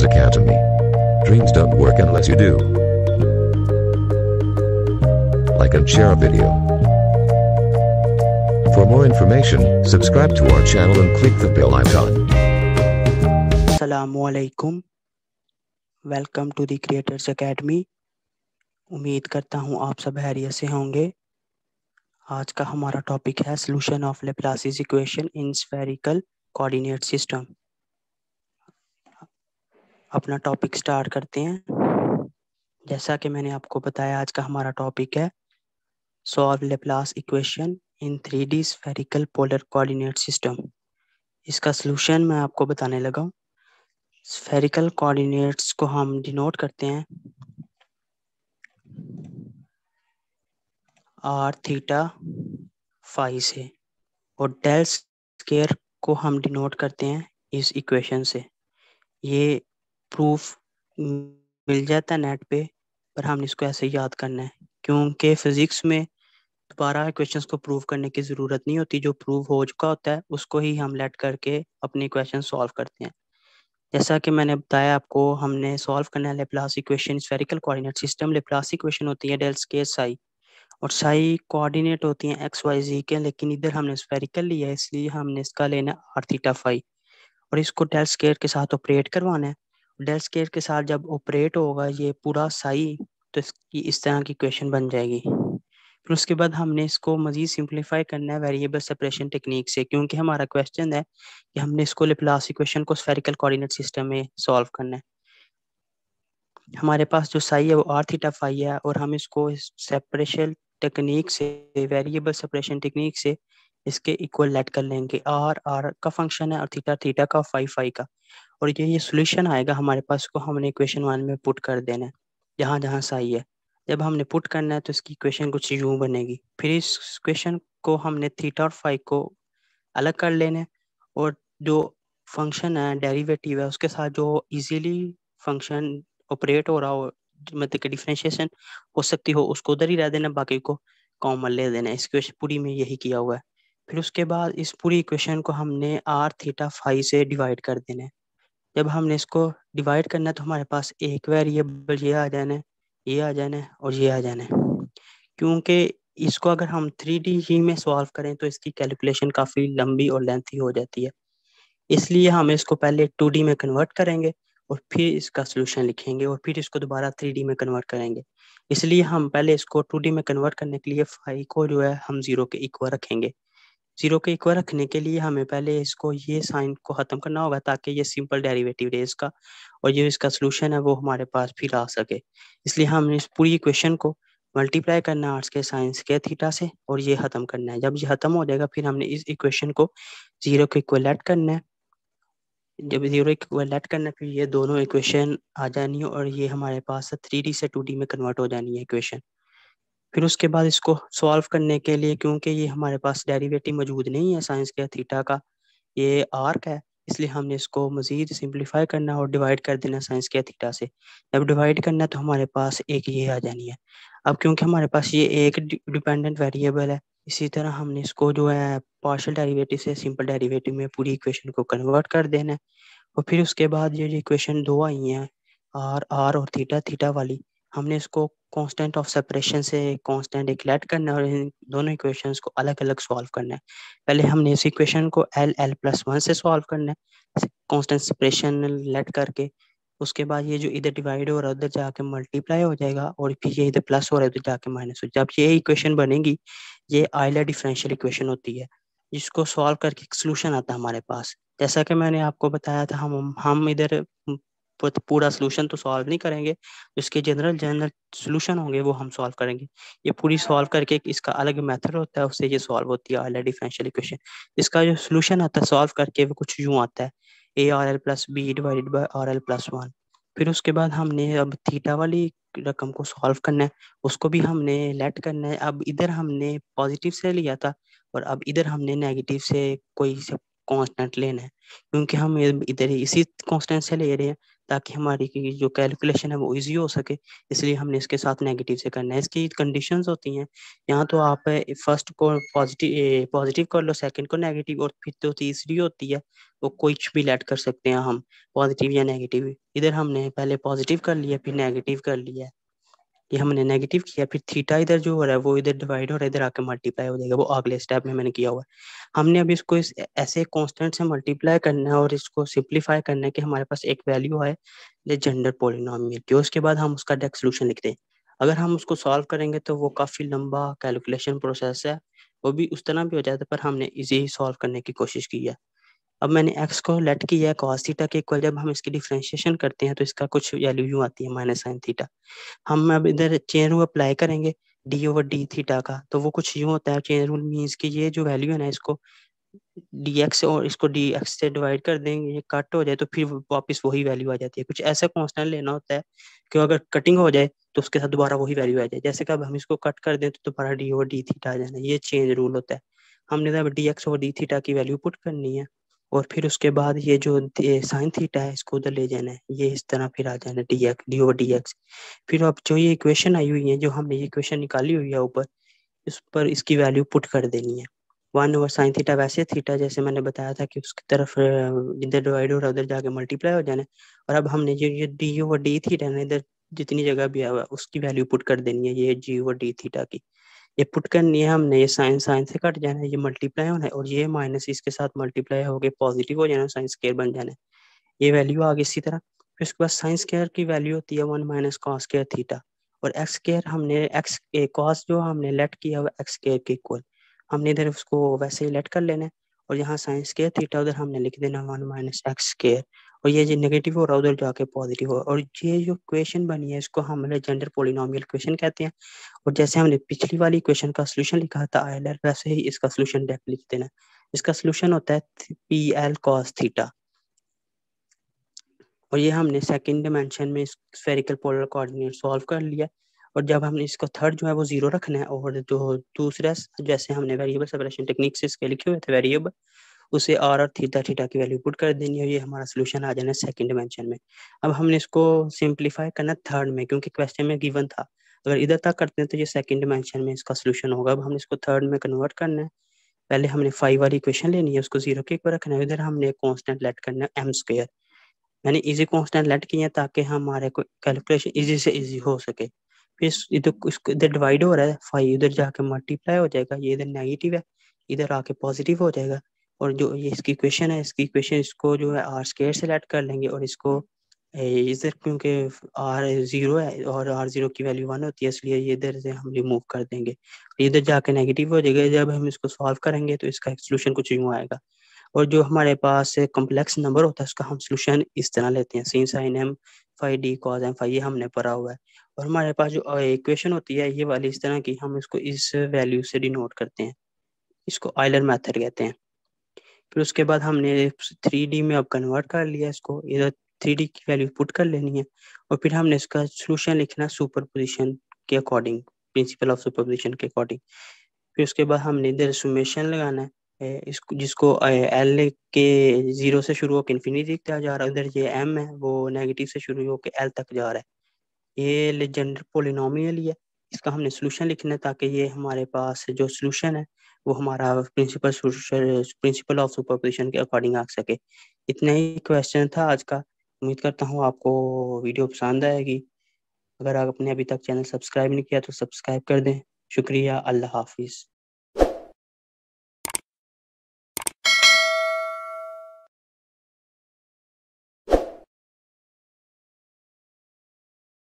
Stars Academy. Dreams don't work unless you do. Like and share a video. For more information, subscribe to our channel and click the bell icon. Assalamu alaikum. Welcome to the Creators Academy. उम्मीद करता हूँ आप सब हैरियत से होंगे आज का हमारा टॉपिक है solution of Laplace's equation in spherical coordinate system अपना टॉपिक स्टार्ट करते हैं जैसा कि मैंने आपको बताया आज का हमारा टॉपिक है solve Laplace equation in three D spherical polar coordinate system इसका सलूशन मैं आपको बताने लगा स्फेरिकल कोऑर्डिनेट्स को हम डिनोट करते हैं आर थीटा फाइव से और डेल स्केयर को हम डिनोट करते हैं इस इक्वेशन से ये प्रूफ मिल जाता है नेट पे पर हमने इसको ऐसे याद करना है क्योंकि फिजिक्स में दोबारा क्वेश्चंस को प्रूव करने की ज़रूरत नहीं होती जो प्रूव हो चुका होता है उसको ही हम लेट करके अपने क्वेश्चन सॉल्व करते हैं जैसा कि मैंने बताया आपको हमने सॉल्व करना है Laplace equation spherical coordinate system Laplace equation होती है डेल्स के साई और साई कोऑर्डिनेट होती हैं एक्स वाई जी के लेकिन इधर हमने स्फेरिकल लिया है इसलिए हमने इसका लेना आर थीटा फाई और इसको डेल्स केयर के साथ ऑपरेट करवाना है डेल स्केयर के साथ जब ऑपरेट होगा ये पूरा साई तो इसकी इस तरह की क्वेश्चन बन जाएगी फिर उसके बाद हमने इसको मजीद सिंप्लीफाई करना है वेरिएबल सेपरेशन टेक्निक से क्योंकि हमारा क्वेश्चन है कि हमने इसको लिप्लास इक्वेशन को स्फेरिकल कोऑर्डिनेट सिस्टम में सॉल्व करना है हमारे पास जो साई है वो आर थीटा फाई है और हम इसको सेपरेशन टेक्निक से वेरिएबल सेपरेशन टेक्निक से इसके इक्वल लेट कर लेंगे आर आर का फंक्शन है और थीटा थीटा का फाइव फाइव का और ये ये सोल्यूशन आएगा हमारे पास को हमने इक्वेशन वन में पुट कर देना है जहाँ जहाँ सही है जब हमने पुट करना है तो इसकी इक्वेशन कुछ यूं बनेगी फिर इस इक्वेशन को हमने थीटा और फाइव को अलग कर लेना है और जो फंक्शन है डेरिवेटिव है उसके साथ जो इजीली फंक्शन ऑपरेट हो रहा हो मतलब कि डिफ्रेंशिएशन हो सकती हो उसको उधर ही रह देना बाकी को कॉमन ले देना इस क्वेश्चन पूरी में यही किया हुआ है फिर उसके बाद इस पूरी इक्वेशन को हमने आर थीटा फाइव से डिवाइड कर देना है जब हमने इसको डिवाइड करना है तो हमारे पास एक वेरिएबल ये आ जाना है ये आ जाना है और ये आ जाना है क्योंकि इसको अगर हम थ्री डी ही में सॉल्व करें तो इसकी कैलकुलेशन काफ़ी लंबी और लेंथी हो जाती है इसलिए हम इसको पहले टू डी में कन्वर्ट करेंगे और फिर इसका सोल्यूशन लिखेंगे और फिर इसको दोबारा थ्री डी में कन्वर्ट करेंगे इसलिए हम पहले इसको टू डी में कन्वर्ट करने के लिए फाइव को जो है हम जीरो के इक्वल रखेंगे जीरो के इक्वल रखने के लिए हमें पहले इसको ये साइन को ख़त्म करना होगा ताकि ये सिंपल डेरिवेटिव रहे इसका और जो इसका सोल्यूशन है वो हमारे पास फिर आ सके इसलिए हम इस पूरी इक्वेशन को मल्टीप्लाई करना है आर्ट्स के साइंस के थीटा से और ये ख़त्म करना है जब ये ख़त्म हो जाएगा फिर हमने इस इक्वेशन को जीरो के इक्वल एड करना है जब जीरो इक्वल एड करना है फिर ये दोनों इक्वेशन आ जानी है और ये हमारे पास थ्री डी से टू डी में कन्वर्ट हो जानी है इक्वेशन फिर उसके बाद इसको सॉल्व करने के लिए क्योंकि ये हमारे पास डेरिवेटिव मौजूद नहीं है साइंस के थीटा का ये आर्क है इसलिए हमने इसको मज़ीद सिंप्लीफाई करना और डिवाइड कर देना साइंस के थीटा से जब डिवाइड करना तो हमारे पास एक ये आ जानी है अब क्योंकि हमारे पास ये एक डिपेंडेंट वेरिएबल है इसी तरह हमने इसको जो है पार्शल डेरिवेटिव से सिंपल डेरिवेटिव में पूरी इक्वेशन को कन्वर्ट कर देना है और फिर उसके बाद ये जो इक्वेशन दो आई हैं आर आर और थीटा थीटा वाली हमने इसको कांस्टेंट ऑफ सेपरेशन से कांस्टेंट इक्लेट करना है और इन दोनों इक्वेशंस को अलग अलग सॉल्व करना है पहले हमने इस इक्वेशन को एल एल प्लस वन से सॉल्व करना है कांस्टेंट सेपरेशन लेट करके उसके बाद ये जो इधर डिवाइड हो रहा है उधर जाके मल्टीप्लाई हो जाएगा और फिर ये इधर प्लस हो रहा है उधर जाके माइनस हो जब ये इक्वेशन बनेगी ये आयला डिफरेंशियल इक्वेशन होती है जिसको सॉल्व करके एक सोल्यूशन आता है हमारे पास जैसा कि मैंने आपको बताया था हम हम इधर पूरा सोल्यूशन तो सॉल्व नहीं करेंगे इसके जनरल जनरल सोल्यूशन होंगे वो हम सॉल्व करेंगे ये पूरी सॉल्व करके इसका अलग मेथड होता है उससे ये सॉल्व होती है आर डिफरेंशियल इक्वेशन इसका जो सोल्यूशन आता है सॉल्व करके वो कुछ यूँ आता है a r l plus b divided by r l plus one फिर उसके बाद हमने अब थीटा वाली रकम को सॉल्व करना है उसको भी हमने लेट करना है अब इधर हमने पॉजिटिव से लिया था और अब इधर हमने नेगेटिव से कोई कांस्टेंट लेना है क्योंकि हम इधर इसी कांस्टेंट से ले रहे हैं ताकि हमारी जो कैलकुलेशन है वो इजी हो सके इसलिए हमने इसके साथ नेगेटिव से करना है इसकी कंडीशंस होती हैं यहाँ तो आप फर्स्ट को पॉजिटिव पॉजिटिव कर लो सेकंड को नेगेटिव और फिर तो तीसरी होती है वो तो कुछ भी लेट कर सकते हैं हम पॉजिटिव या नेगेटिव इधर हमने पहले पॉजिटिव कर लिया फिर नेगेटिव कर लिया कि हमने नेगेटिव किया फिर थीटा इधर जो हो रहा है वो इधर डिवाइड हो रहा है इधर आके मल्टीप्लाई हो जाएगा वो अगले स्टेप में मैंने किया हुआ है हमने अभी इसको इस ऐसे कॉन्स्टेंट से मल्टीप्लाई करना है और इसको सिंप्लीफाई करना है कि हमारे पास एक वैल्यू है जेंडर पोलिनोमियल की उसके बाद हम उसका डेक सोल्यूशन लिखते हैं अगर हम उसको सॉल्व करेंगे तो वो काफ़ी लंबा कैलकुलेशन प्रोसेस है वो भी उस तरह भी हो जाता है पर हमने इजी सॉल्व करने की कोशिश की है अब मैंने एक्स को लेट किया कॉस थीटा के इक्वल जब हम इसकी डिफ्रेंशिएशन करते हैं तो इसका कुछ वैल्यू यू आती है माइनस साइन थीटा हम अब इधर चेन रूल अप्लाई करेंगे डी ओवर डी थीटा का तो वो कुछ यूँ होता है चेन रूल मीन्स कि ये जो वैल्यू है ना इसको डी एक्स और इसको डी एक्स से डिवाइड कर देंगे ये कट हो जाए तो फिर वापस वही वैल्यू आ जाती है कुछ ऐसा कॉन्स्टेंट लेना होता है कि अगर कटिंग हो जाए तो उसके साथ दोबारा वही वैल्यू आ जाए जैसे कि अब हम इसको कट कर दें तो दोबारा डी ओवर डी थीटा आ जाना ये चेंज रूल होता है हमने डी एक्स और डी थीटा की वैल्यू पुट करनी है और फिर उसके बाद ये जो साइन थीटा है इसको उधर ले जाना है ये इस तरह फिर आ जाना d x d over d x फिर अब जो ये इक्वेशन आई हुई है जो हमने ये इक्वेशन निकाली हुई है ऊपर इस पर इसकी वैल्यू पुट कर देनी है वन ओवर साइन थीटा वैसे थीटा जैसे मैंने बताया था कि उसकी तरफ इधर डिवाइड हो रहा उधर जाके मल्टीप्लाई हो जाना है और अब हमने जो ये डी ओवर डी थीटा ना इधर जितनी जगह भी आया उसकी वैल्यू पुट कर देनी है ये जी ओवर डी थीटा की ये पुट करनी है हमने ये साइन साइन से कट जाना है ये मल्टीप्लाई होना है और ये माइनस इसके साथ मल्टीप्लाई हो होके पॉजिटिव हो जाना साइन स्केयर बन जाना है ये वैल्यू आ गई इसी तरह फिर उसके बाद साइन स्केयर की वैल्यू होती है one minus cos square theta और एक्स स्केयर हमने एक्स कॉस जो हमने लेट किया हुआ एक्स स्केयर के इक्वल हमने इधर उसको वैसे ही लेट कर लेना है और यहाँ साइन स्केयर थीटा उधर हमने लिख देना वन माइनस एक्स स्केयर और ये जो नेगेटिव हो रहा है उधर जाके पॉजिटिव हो और ये जो क्वेश्चन बनी है इसको हम लोग जेंडर पोलिनोमियल क्वेश्चन कहते हैं और जैसे हमने पिछली वाली क्वेश्चन का सोल्यूशन लिखा था आई वैसे ही इसका सोल्यूशन डेप लिख देना इसका सोल्यूशन होता है पी एल कॉस थीटा और ये हमने सेकेंड डिमेंशन में स्फेरिकल पोलर कोऑर्डिनेट सॉल्व कर लिया और जब हमने इसको थर्ड जो है वो जीरो रखना है और जो दूसरा जैसे हमने वेरिएबल सेपरेशन टेक्निक से इसके लिखे हुए थे वेरिएबल उसे आर और थीटा थीटा की वैल्यू पुट कर देनी है ये हमारा सोल्यूशन आ जाना है सेकेंड डिमेंशन में अब हमने इसको सिंप्लीफाई करना थर्ड में क्योंकि क्वेश्चन में गिवन था अगर इधर तक करते हैं तो ये सेकेंड डिमेंशन में इसका सोल्यूशन होगा अब हमने इसको थर्ड में कन्वर्ट करना है पहले हमने फाइव वाली इक्वेशन लेनी है उसको जीरो के ऊपर रखना है इधर हमने कॉन्स्टेंट लेट करना है एम स्क्वेयर मैंने इजी कॉन्स्टेंट लेट किए हैं ताकि हमारे को कैलकुलेशन इजी से इजी हो सके फिर इधर इसको इधर डिवाइड हो रहा है फाइव इधर जाके मल्टीप्लाई हो जाएगा ये इधर नेगेटिव है इधर आके पॉजिटिव हो जाएगा और जो ये इसकी क्वेश्चन है इसकी इक्वेशन इसको जो है आर स्केयर से लेट कर लेंगे और इसको इधर क्योंकि आर ज़ीरो है और आर ज़ीरो की वैल्यू वन होती है इसलिए ये इधर से हम रिमूव कर देंगे इधर जाके नेगेटिव हो जाएगा जब हम इसको सॉल्व करेंगे तो इसका सोल्यूशन कुछ यूँ आएगा और जो हमारे पास कम्प्लेक्स नंबर होता है उसका हम सोल्यूशन इस तरह लेते हैं sin sine m phi d cos m phi ये हमने पढ़ा हुआ है और हमारे पास जो इक्वेशन होती है ये वाली इस तरह की हम इसको इस वैल्यू से डिनोट करते हैं इसको आइलर मैथड कहते हैं फिर उसके बाद हमने थ्री डी में अब कन्वर्ट कर लिया इसको इधर थ्री डी की वैल्यू पुट कर लेनी है और फिर हमने इसका सोल्यूशन लिखना सुपर पोजिशन के according principle of superposition के अकॉर्डिंग फिर उसके बाद हमने इधर सुमेशन लगाना है इसको जिसको एल के जीरो से शुरू होकर इन्फिनिटी तक जा रहा है उधर ये एम है वो नेगेटिव से शुरू होकर एल तक जा रहा है ये लेजेंडर पोलिनोमियल ही है इसका हमने सोल्यूशन लिखना है ताकि ये हमारे पास जो सोल्यूशन है वो हमारा प्रिंसिपल प्रिंसिपल ऑफ सुपरपोजिशन के अकॉर्डिंग आ सके इतना ही क्वेश्चन था आज का उम्मीद करता हूँ आपको वीडियो पसंद आएगी अगर आप अपने अभी तक चैनल सब्सक्राइब नहीं किया तो सब्सक्राइब कर दें शुक्रिया अल्लाह हाफिज़